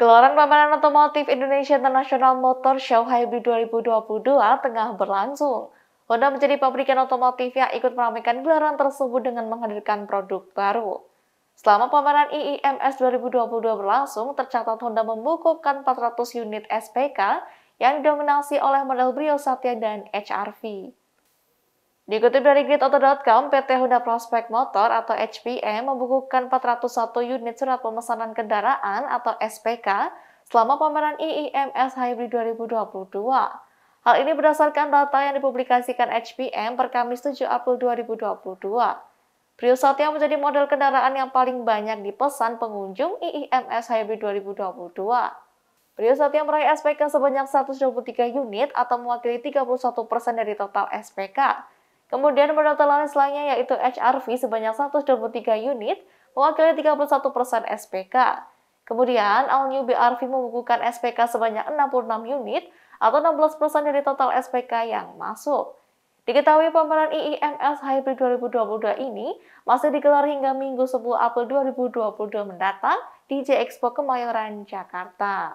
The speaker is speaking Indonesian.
Gelaran pameran otomotif Indonesia International Motor Show Hybrid 2022 tengah berlangsung. Honda menjadi pabrikan otomotif yang ikut meramaikan gelaran tersebut dengan menghadirkan produk baru. Selama pameran IIMS 2022 berlangsung, tercatat Honda membukukan 400 unit SPK yang didominasi oleh model Brio Satya dan HR-V. Dikutip dari GridAuto.com, PT Honda Prospect Motor atau HPM membukukan 401 unit surat pemesanan kendaraan atau SPK selama pameran IIMS Hybrid 2022. Hal ini berdasarkan data yang dipublikasikan HPM per Kamis 7 April 2022. Prius Satya menjadi model kendaraan yang paling banyak dipesan pengunjung IIMS Hybrid 2022. Prius Satya meraih SPK sebanyak 123 unit atau mewakili 31% persen dari total SPK Kemudian pendaftaran selanjutnya yaitu HRV sebanyak 123 unit, mewakili 31% SPK. Kemudian, All New BRV membukukan SPK sebanyak 66 unit atau 16% dari total SPK yang masuk. Diketahui pameran IIMS Hybrid 2022 ini masih digelar hingga Minggu 10 April 2022 mendatang di J Expo Kemayoran, Jakarta.